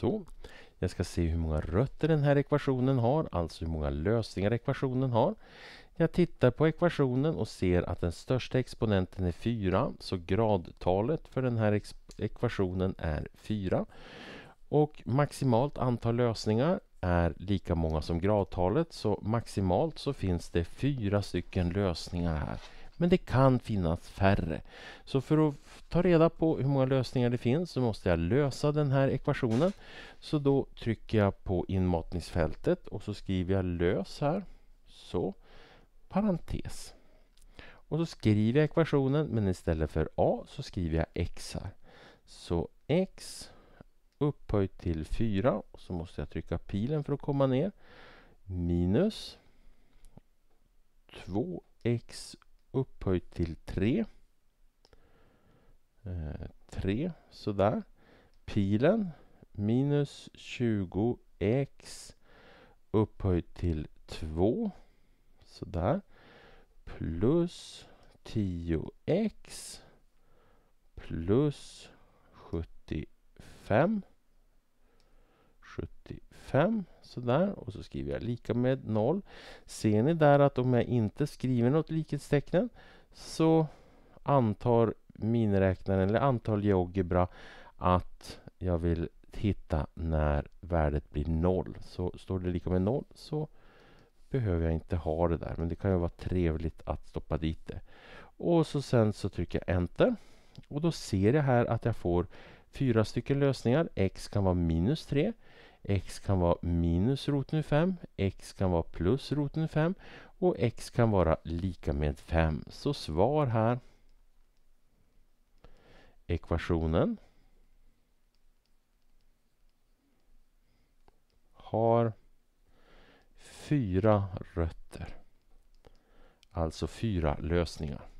Så. Jag ska se hur många rötter den här ekvationen har, alltså hur många lösningar ekvationen har. Jag tittar på ekvationen och ser att den största exponenten är 4, så gradtalet för den här ekvationen är 4. Och maximalt antal lösningar är lika många som gradtalet, så maximalt så finns det fyra stycken lösningar här. Men det kan finnas färre. Så för att ta reda på hur många lösningar det finns så måste jag lösa den här ekvationen. Så då trycker jag på inmatningsfältet och så skriver jag lös här. Så. Parentes. Och så skriver jag ekvationen men istället för a så skriver jag x här. Så x upphöjt till 4 och så måste jag trycka pilen för att komma ner. Minus 2x upphöjt till 3. 3, eh, sådär. Pilen minus 20x upphöjt till 2. Sådär. Plus 10x plus 75. 75. 5. Sådär. Och så skriver jag lika med 0. Ser ni där att om jag inte skriver något likhetstecken så antar miniräknaren eller antar GeoGebra att jag vill hitta när värdet blir 0. Så står det lika med 0 så behöver jag inte ha det där. Men det kan ju vara trevligt att stoppa dit det. Och så sen så trycker jag enter. Och då ser jag här att jag får fyra stycken lösningar. X kan vara minus 3 x kan vara minus roten ur 5, x kan vara plus roten ur 5 och x kan vara lika med 5. Så svar här. Ekvationen har fyra rötter. Alltså fyra lösningar.